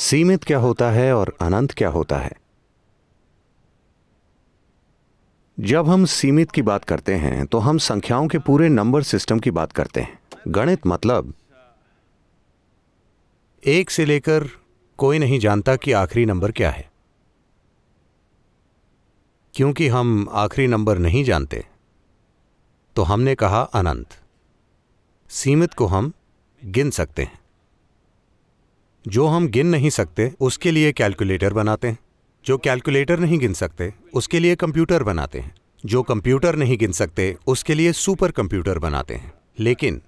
सीमित क्या होता है और अनंत क्या होता है जब हम सीमित की बात करते हैं तो हम संख्याओं के पूरे नंबर सिस्टम की बात करते हैं गणित मतलब एक से लेकर कोई नहीं जानता कि आखिरी नंबर क्या है क्योंकि हम आखिरी नंबर नहीं जानते तो हमने कहा अनंत सीमित को हम गिन सकते हैं जो हम गिन नहीं सकते उसके लिए कैलकुलेटर बनाते हैं जो कैलकुलेटर नहीं गिन सकते उसके लिए कंप्यूटर बनाते हैं जो कंप्यूटर नहीं गिन सकते उसके लिए सुपर कंप्यूटर बनाते हैं लेकिन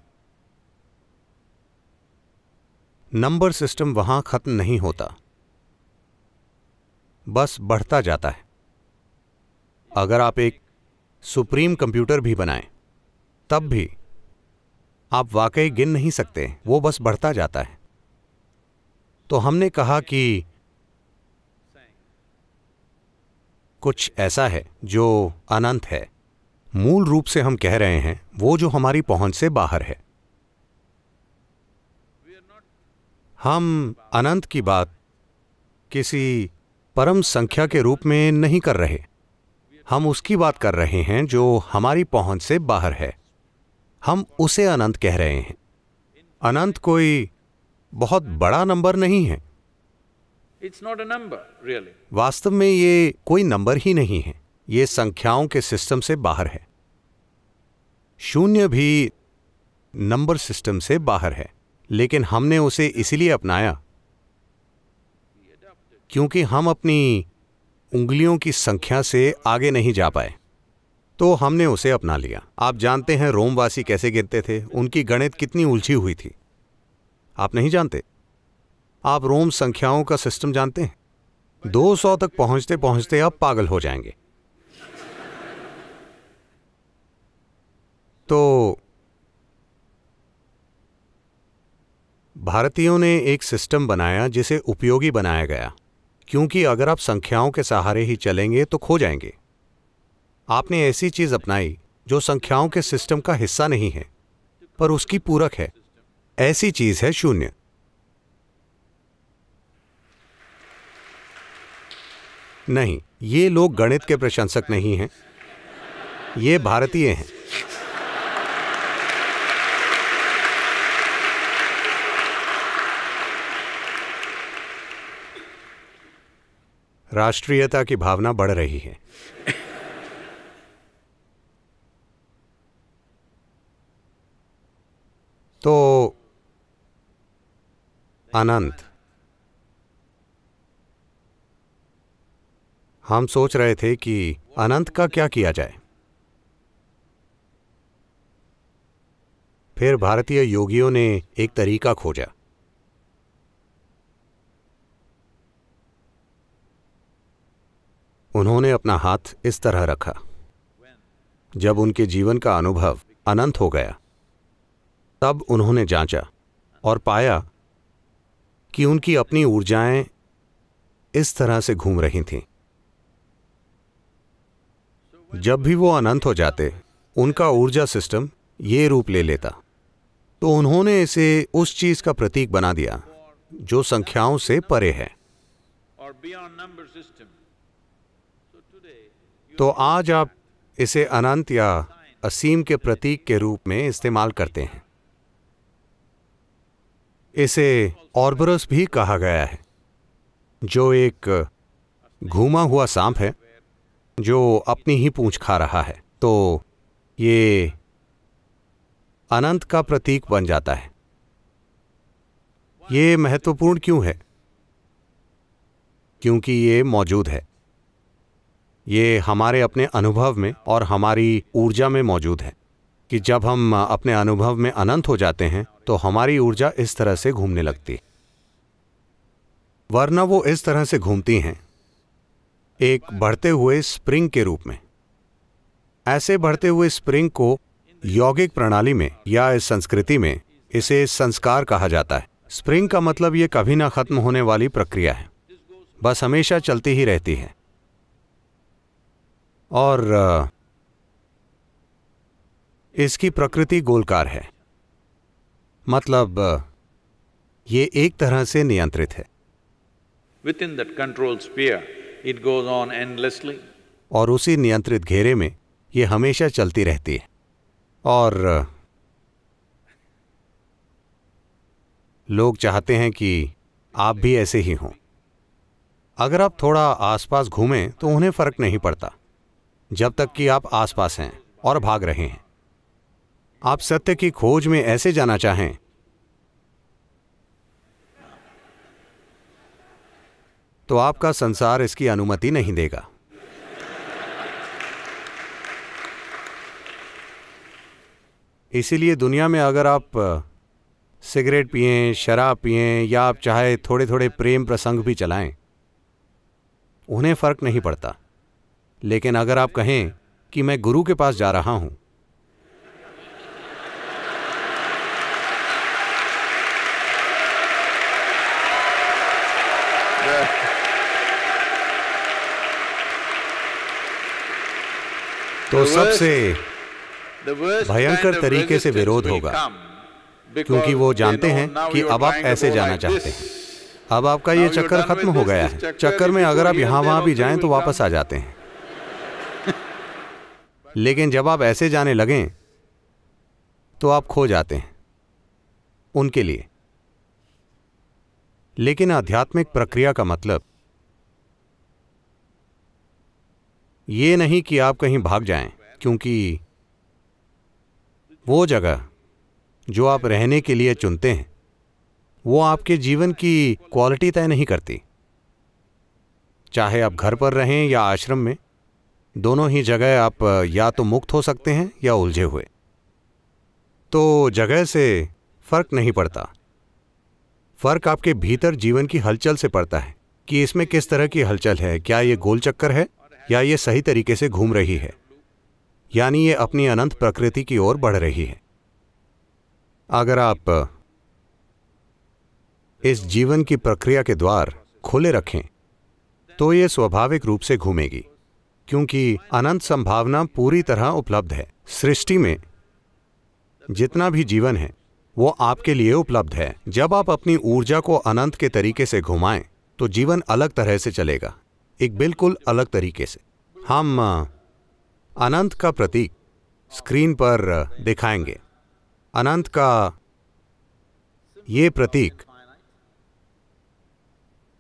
नंबर सिस्टम वहां खत्म नहीं होता बस बढ़ता जाता है अगर आप एक सुप्रीम कंप्यूटर भी बनाएं तब भी आप वाकई गिन नहीं सकते वो बस बढ़ता जाता है तो हमने कहा कि कुछ ऐसा है जो अनंत है मूल रूप से हम कह रहे हैं वो जो हमारी पहुंच से बाहर है हम अनंत की बात किसी परम संख्या के रूप में नहीं कर रहे हम उसकी बात कर रहे हैं जो हमारी पहुंच से बाहर है हम उसे अनंत कह रहे हैं अनंत कोई बहुत बड़ा नंबर नहीं है इट्स नॉट नंबर रियली वास्तव में ये कोई नंबर ही नहीं है ये संख्याओं के सिस्टम से बाहर है शून्य भी नंबर सिस्टम से बाहर है लेकिन हमने उसे इसलिए अपनाया क्योंकि हम अपनी उंगलियों की संख्या से आगे नहीं जा पाए तो हमने उसे अपना लिया आप जानते हैं रोमवासी कैसे गिरते थे उनकी गणित कितनी उलझी हुई थी आप नहीं जानते आप रोम संख्याओं का सिस्टम जानते हैं 200 तक पहुंचते पहुंचते आप पागल हो जाएंगे तो भारतीयों ने एक सिस्टम बनाया जिसे उपयोगी बनाया गया क्योंकि अगर आप संख्याओं के सहारे ही चलेंगे तो खो जाएंगे आपने ऐसी चीज अपनाई जो संख्याओं के सिस्टम का हिस्सा नहीं है पर उसकी पूरक है ऐसी चीज है शून्य नहीं ये लोग गणित के प्रशंसक नहीं हैं ये भारतीय हैं राष्ट्रीयता की भावना बढ़ रही है तो अनंत हम सोच रहे थे कि अनंत का क्या किया जाए फिर भारतीय योगियों ने एक तरीका खोजा उन्होंने अपना हाथ इस तरह रखा जब उनके जीवन का अनुभव अनंत हो गया तब उन्होंने जांचा और पाया कि उनकी अपनी ऊर्जाएं इस तरह से घूम रही थीं। जब भी वो अनंत हो जाते उनका ऊर्जा सिस्टम ये रूप ले लेता तो उन्होंने इसे उस चीज का प्रतीक बना दिया जो संख्याओं से परे है तो आज आप इसे अनंत या असीम के प्रतीक के रूप में इस्तेमाल करते हैं इसे ऑर्बरस भी कहा गया है जो एक घूमा हुआ सांप है जो अपनी ही पूंछ खा रहा है तो ये अनंत का प्रतीक बन जाता है ये महत्वपूर्ण क्यों है क्योंकि ये मौजूद है ये हमारे अपने अनुभव में और हमारी ऊर्जा में मौजूद है कि जब हम अपने अनुभव में अनंत हो जाते हैं तो हमारी ऊर्जा इस तरह से घूमने लगती वरना वो इस तरह से घूमती हैं एक बढ़ते हुए स्प्रिंग के रूप में ऐसे बढ़ते हुए स्प्रिंग को यौगिक प्रणाली में या इस संस्कृति में इसे संस्कार कहा जाता है स्प्रिंग का मतलब ये कभी ना खत्म होने वाली प्रक्रिया है बस हमेशा चलती ही रहती है और इसकी प्रकृति गोलकार है मतलब ये एक तरह से नियंत्रित है within that control sphere it goes on endlessly और उसी नियंत्रित घेरे में ये हमेशा चलती रहती है और लोग चाहते हैं कि आप भी ऐसे ही हों अगर आप थोड़ा आसपास घूमें तो उन्हें फर्क नहीं पड़ता जब तक कि आप आसपास हैं और भाग रहे हैं आप सत्य की खोज में ऐसे जाना चाहें तो आपका संसार इसकी अनुमति नहीं देगा इसीलिए दुनिया में अगर आप सिगरेट पिए शराब पिए या आप चाहे थोड़े थोड़े प्रेम प्रसंग भी चलाएं उन्हें फ़र्क नहीं पड़ता लेकिन अगर आप कहें कि मैं गुरु के पास जा रहा हूं तो सबसे भयंकर तरीके से विरोध होगा क्योंकि वो जानते हैं कि अब आप ऐसे जाना चाहते हैं अब आपका ये चक्कर खत्म हो गया है चक्कर में अगर आप यहां वहां भी जाएं तो वापस आ जाते हैं लेकिन जब आप ऐसे जाने लगें तो आप खो जाते हैं उनके लिए लेकिन आध्यात्मिक प्रक्रिया का मतलब ये नहीं कि आप कहीं भाग जाएं, क्योंकि वो जगह जो आप रहने के लिए चुनते हैं वो आपके जीवन की क्वालिटी तय नहीं करती चाहे आप घर पर रहें या आश्रम में दोनों ही जगह आप या तो मुक्त हो सकते हैं या उलझे हुए तो जगह से फर्क नहीं पड़ता फर्क आपके भीतर जीवन की हलचल से पड़ता है कि इसमें किस तरह की हलचल है क्या ये गोल चक्कर है या ये सही तरीके से घूम रही है यानी ये अपनी अनंत प्रकृति की ओर बढ़ रही है अगर आप इस जीवन की प्रक्रिया के द्वार खोले रखें तो ये स्वाभाविक रूप से घूमेगी क्योंकि अनंत संभावना पूरी तरह उपलब्ध है सृष्टि में जितना भी जीवन है वो आपके लिए उपलब्ध है जब आप अपनी ऊर्जा को अनंत के तरीके से घुमाएं तो जीवन अलग तरह से चलेगा एक बिल्कुल अलग तरीके से हम अनंत का प्रतीक स्क्रीन पर दिखाएंगे अनंत का ये प्रतीक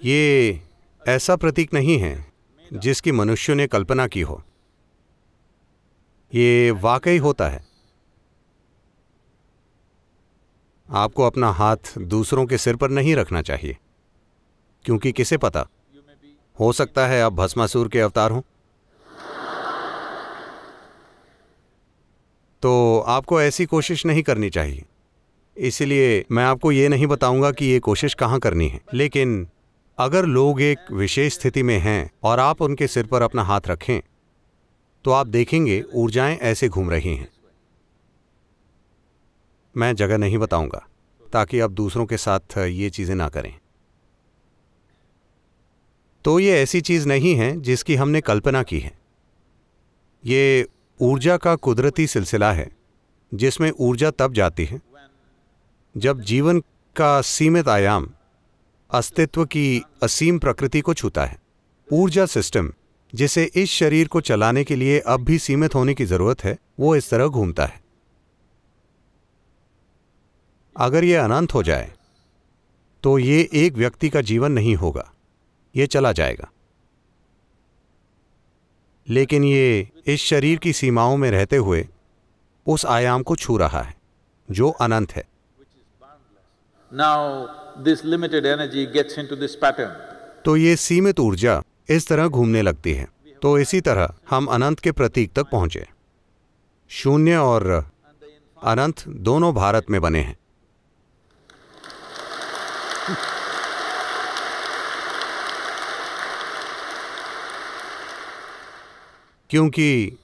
ये ऐसा प्रतीक नहीं है जिसकी मनुष्य ने कल्पना की हो ये वाकई होता है आपको अपना हाथ दूसरों के सिर पर नहीं रखना चाहिए क्योंकि किसे पता हो सकता है आप भस्मासुर के अवतार हों तो आपको ऐसी कोशिश नहीं करनी चाहिए इसलिए मैं आपको ये नहीं बताऊंगा कि ये कोशिश कहाँ करनी है लेकिन अगर लोग एक विशेष स्थिति में हैं और आप उनके सिर पर अपना हाथ रखें तो आप देखेंगे ऊर्जाएं ऐसे घूम रही हैं मैं जगह नहीं बताऊंगा ताकि आप दूसरों के साथ ये चीज़ें ना करें तो ये ऐसी चीज़ नहीं है जिसकी हमने कल्पना की है ये ऊर्जा का कुदरती सिलसिला है जिसमें ऊर्जा तब जाती है जब जीवन का सीमित आयाम अस्तित्व की असीम प्रकृति को छूता है ऊर्जा सिस्टम जिसे इस शरीर को चलाने के लिए अब भी सीमित होने की ज़रूरत है वो इस तरह घूमता है अगर ये अनंत हो जाए तो ये एक व्यक्ति का जीवन नहीं होगा ये चला जाएगा लेकिन ये इस शरीर की सीमाओं में रहते हुए उस आयाम को छू रहा है जो अनंत है Now, this limited energy gets into this pattern. तो ये सीमित ऊर्जा इस तरह घूमने लगती है तो इसी तरह हम अनंत के प्रतीक तक पहुंचे शून्य और अनंत दोनों भारत में बने हैं क्योंकि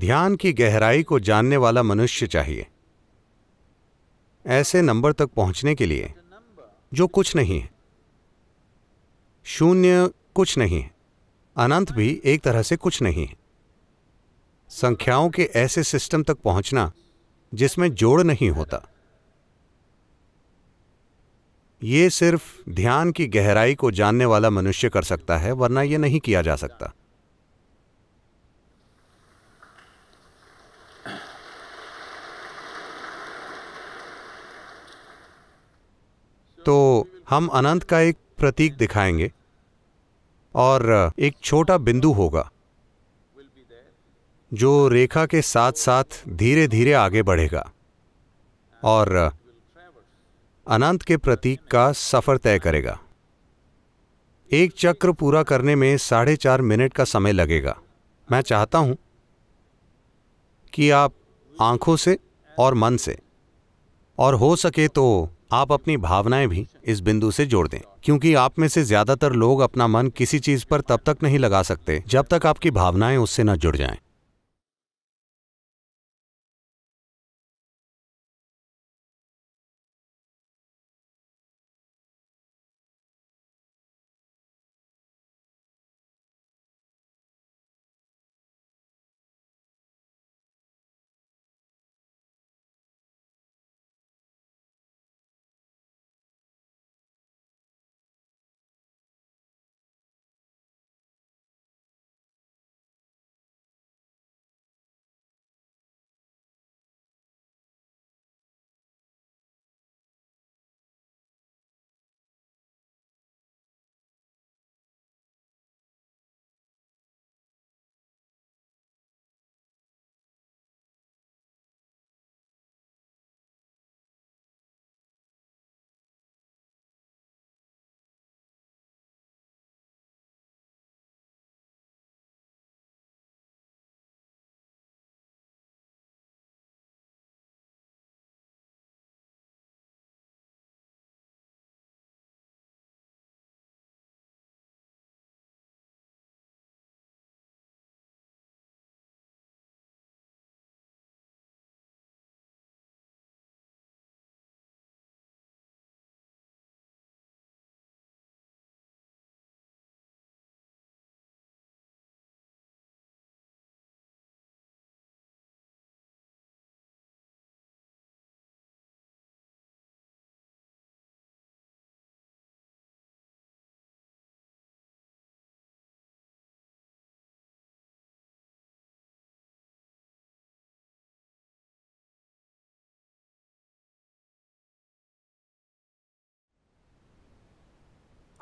ध्यान की गहराई को जानने वाला मनुष्य चाहिए ऐसे नंबर तक पहुंचने के लिए जो कुछ नहीं है शून्य कुछ नहीं है अनंत भी एक तरह से कुछ नहीं है संख्याओं के ऐसे सिस्टम तक पहुंचना जिसमें जोड़ नहीं होता यह सिर्फ ध्यान की गहराई को जानने वाला मनुष्य कर सकता है वरना यह नहीं किया जा सकता तो हम अनंत का एक प्रतीक दिखाएंगे और एक छोटा बिंदु होगा जो रेखा के साथ साथ धीरे धीरे आगे बढ़ेगा और अनंत के प्रतीक का सफर तय करेगा एक चक्र पूरा करने में साढ़े चार मिनट का समय लगेगा मैं चाहता हूं कि आप आंखों से और मन से और हो सके तो आप अपनी भावनाएं भी इस बिंदु से जोड़ दें क्योंकि आप में से ज्यादातर लोग अपना मन किसी चीज पर तब तक नहीं लगा सकते जब तक आपकी भावनाएं उससे न जुड़ जाएं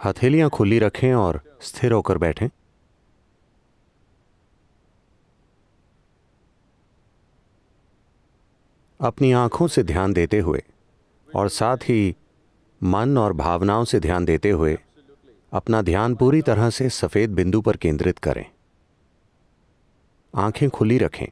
हथेलियां खुली रखें और स्थिर होकर बैठें अपनी आंखों से ध्यान देते हुए और साथ ही मन और भावनाओं से ध्यान देते हुए अपना ध्यान पूरी तरह से सफ़ेद बिंदु पर केंद्रित करें आंखें खुली रखें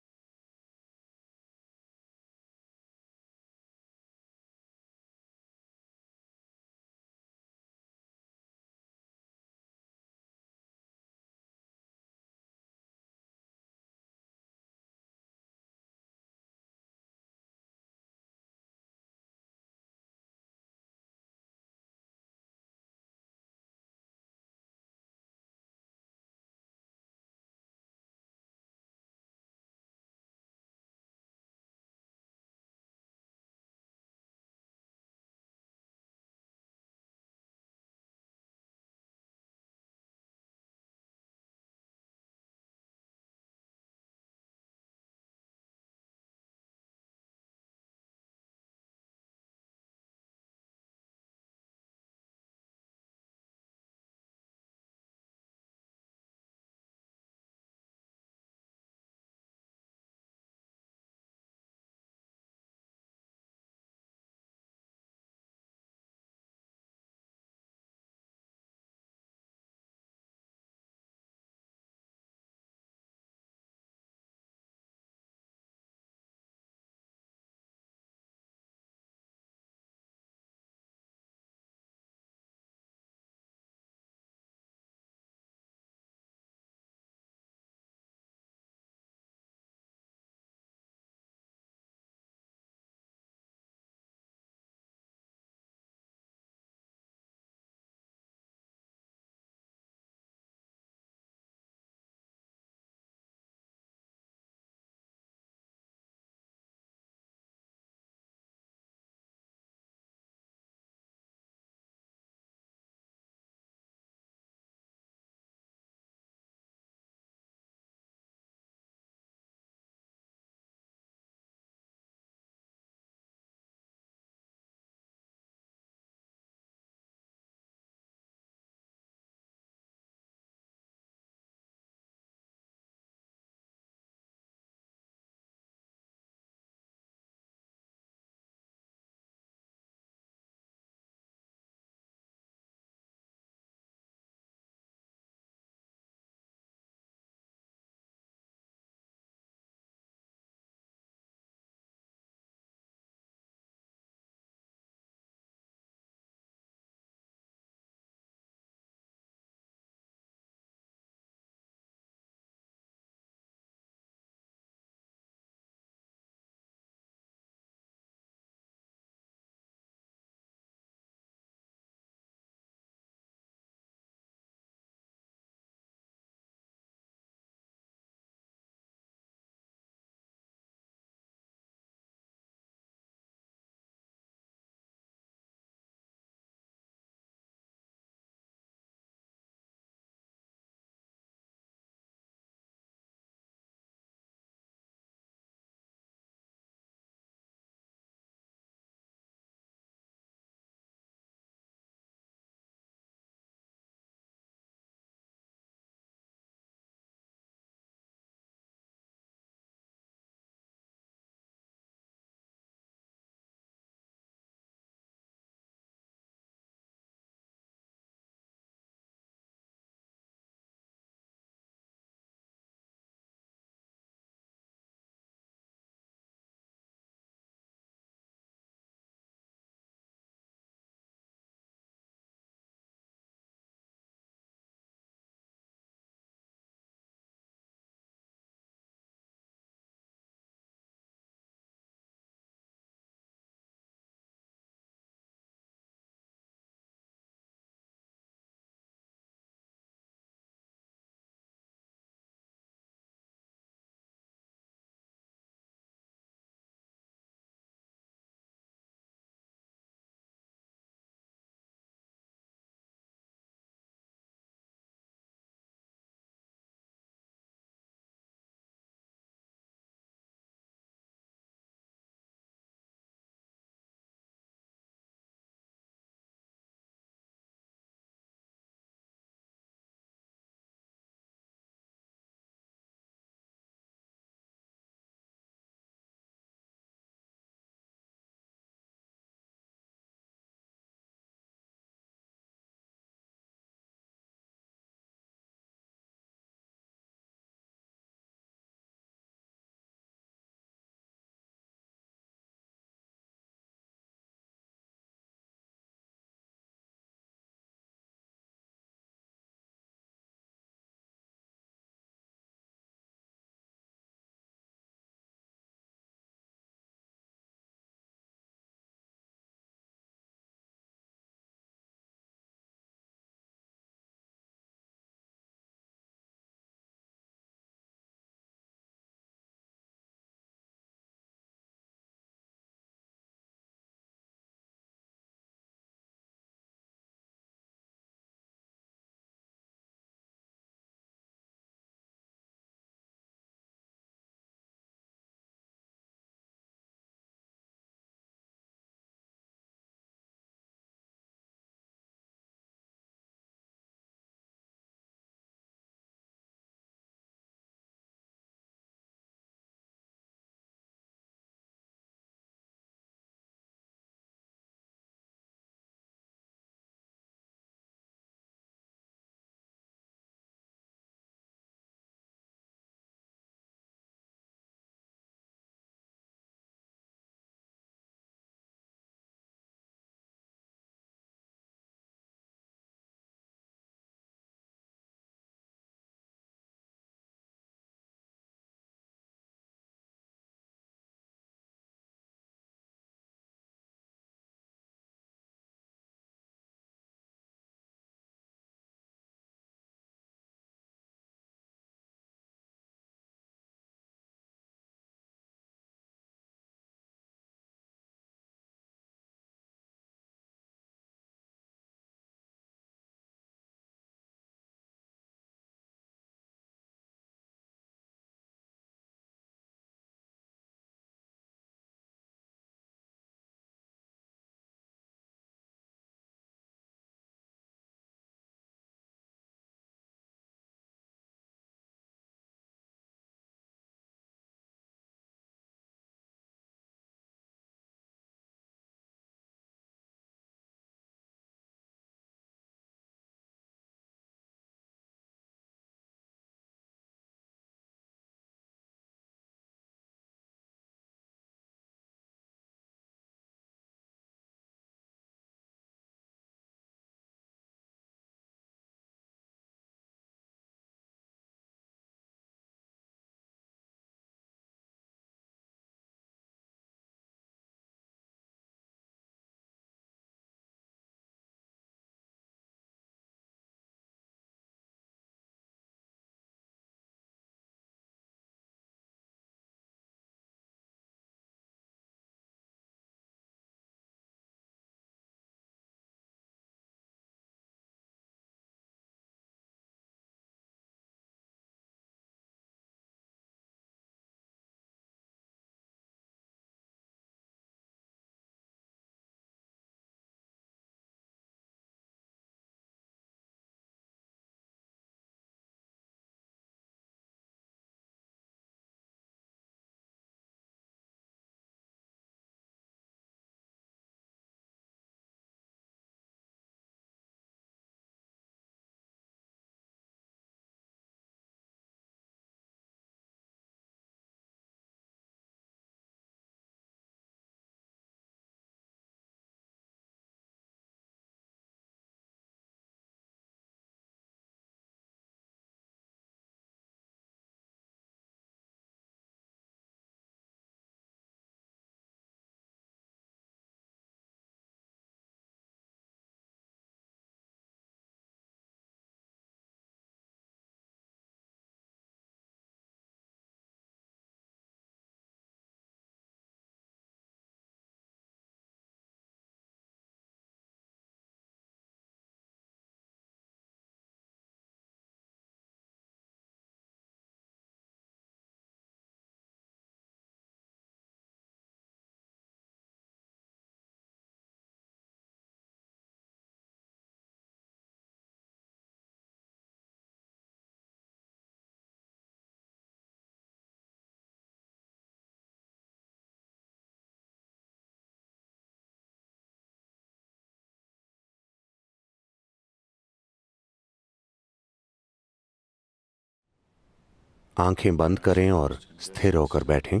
आंखें बंद करें और स्थिर होकर बैठें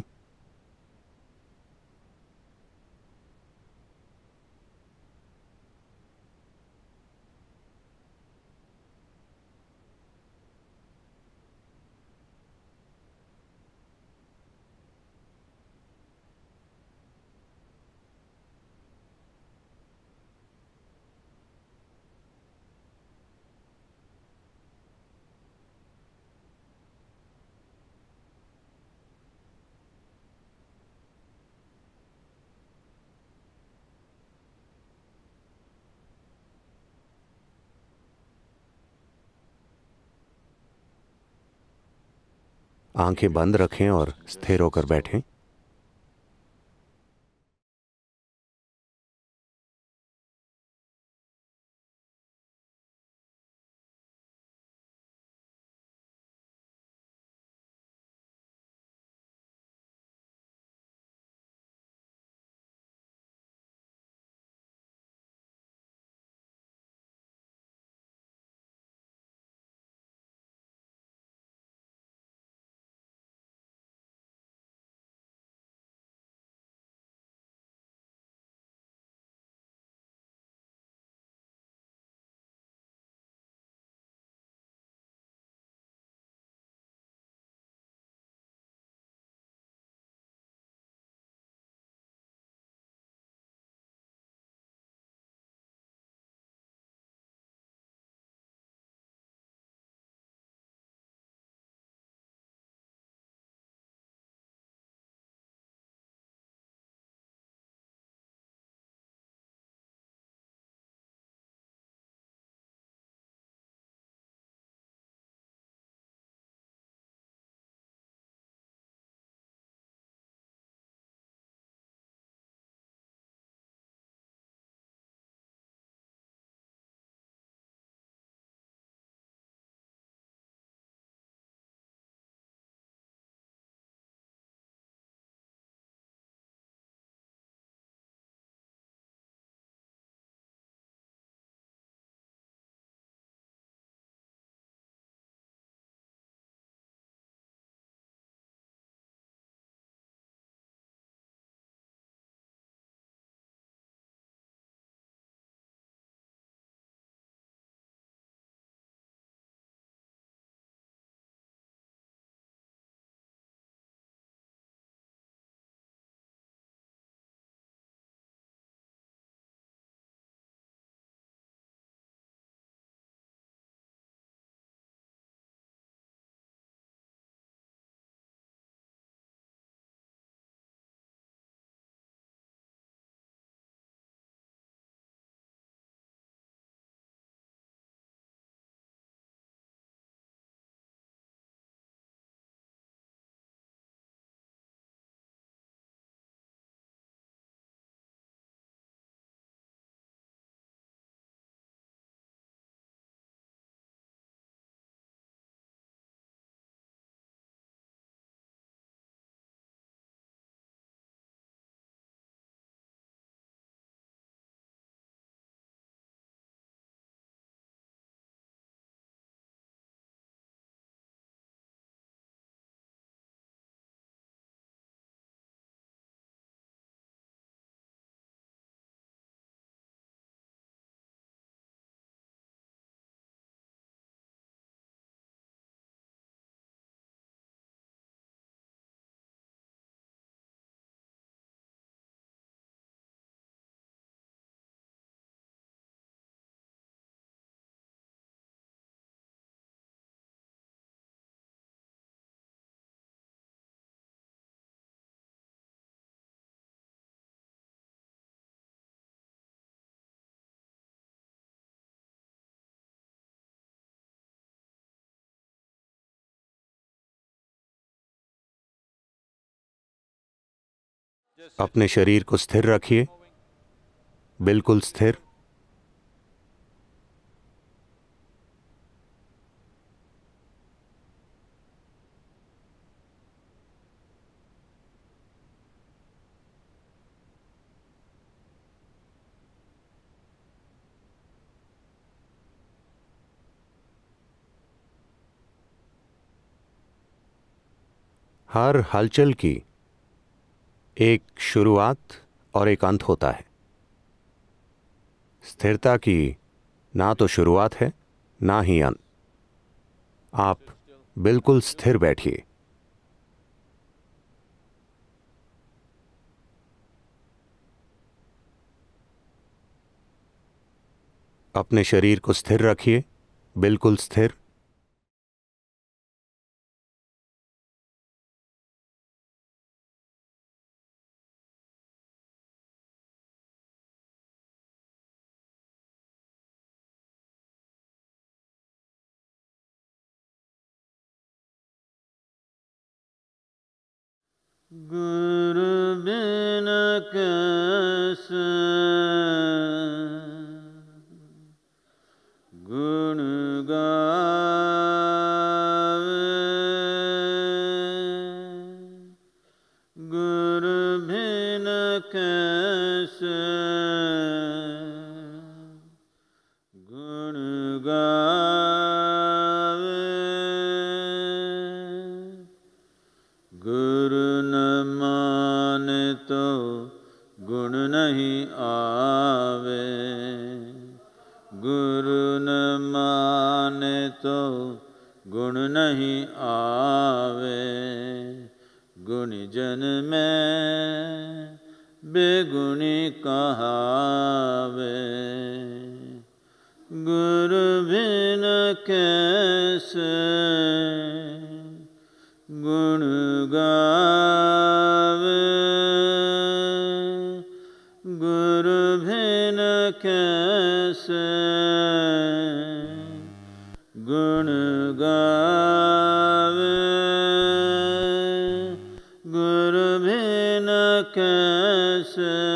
आंखें बंद रखें और स्थिर होकर बैठें अपने शरीर को स्थिर रखिए बिल्कुल स्थिर हर हलचल की एक शुरुआत और एक अंत होता है स्थिरता की ना तो शुरुआत है ना ही अंत आप बिल्कुल स्थिर बैठिए अपने शरीर को स्थिर रखिए बिल्कुल स्थिर गुरु बिन कैसे में बेगुणी कहावे गुरु बिन कैसे गुण गावे गुरु बिन कैसे الْحَسَنَةِ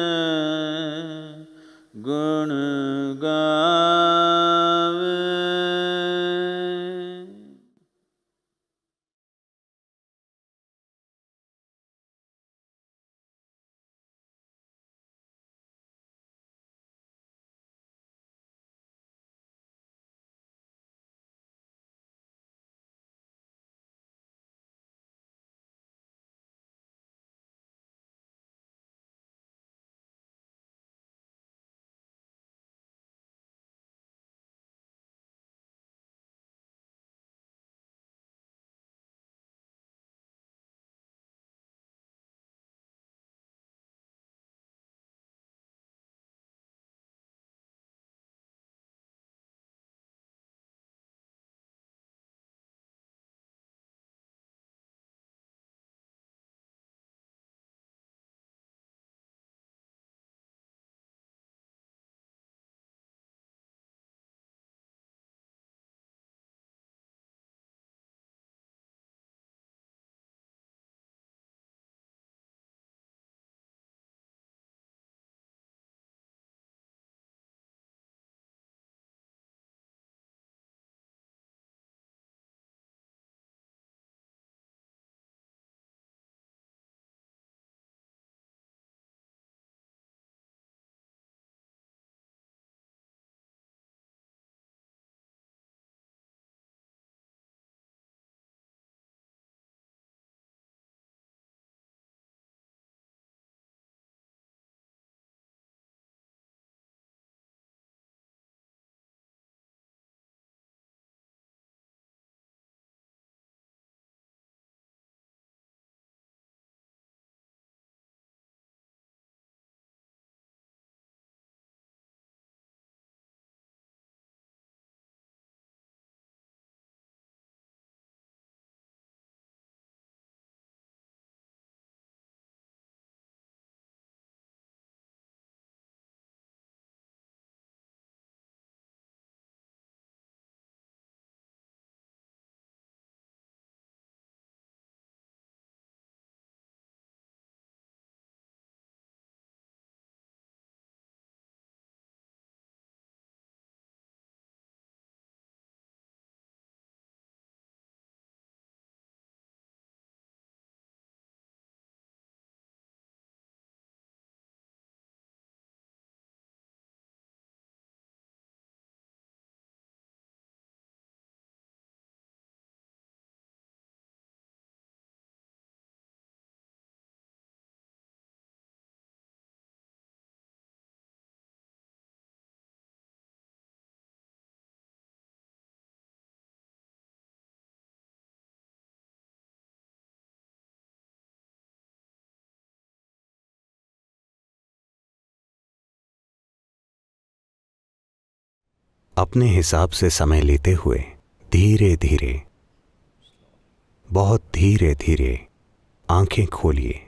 अपने हिसाब से समय लेते हुए धीरे धीरे बहुत धीरे धीरे आंखें खोलिए